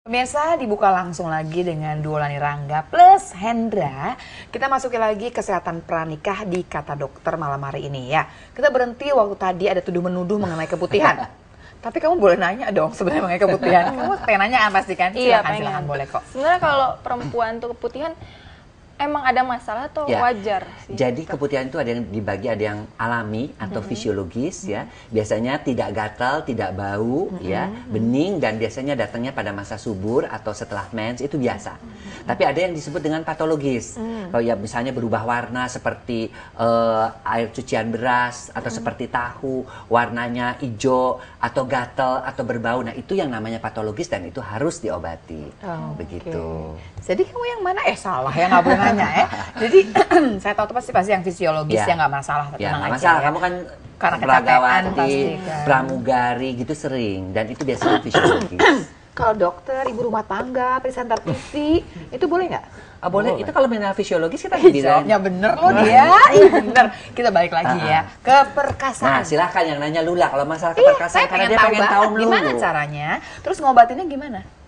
Pemirsa dibuka langsung lagi dengan Duolani Rangga plus Hendra. Kita masuki lagi kesehatan pranikah di kata dokter malam hari ini ya. Kita berhenti waktu tadi ada tuduh menuduh mengenai keputihan. Tapi kamu boleh nanya dong sebenarnya mengenai keputihan. Kamu pengen apa sih kan? Silahkan, iya, silahkan boleh kok. Sebenarnya kalau perempuan tuh keputihan emang ada masalah atau ya. wajar sih? Jadi keputihan itu ada yang dibagi ada yang alami atau mm -hmm. fisiologis mm -hmm. ya. Biasanya tidak gatal, tidak bau mm -hmm. ya, bening dan biasanya datangnya pada masa subur atau setelah mens itu biasa. Mm -hmm. Tapi ada yang disebut dengan patologis. Mm -hmm. Kalau ya misalnya berubah warna seperti uh, air cucian beras atau mm -hmm. seperti tahu, warnanya hijau atau gatal atau berbau. Nah, itu yang namanya patologis dan itu harus diobati. Oh, Begitu. Okay. Jadi kamu yang mana? Eh salah ya nggak ya. Jadi saya tahu itu pasti pasti yang fisiologis iya. yang nggak masalah, ya, tenang gak masalah. aja. Ya. Kamu kan karena kecapean pasti kan. pramugari gitu sering dan itu biasanya fisiologis. Kalau dokter, ibu rumah tangga, presenter TV, itu boleh nggak? Ah, boleh. boleh. Itu kalau mengenai fisiologis kita iya, bisa. Ya bener loh nah. dia. Iya, bener. Kita balik lagi ya ah, ah. ke perkasaan. Nah silahkan yang nanya Lula kalau masalah keperkasaan karena dia tahu pengen tahu dulu. Gimana caranya? Terus ngobatinnya gimana?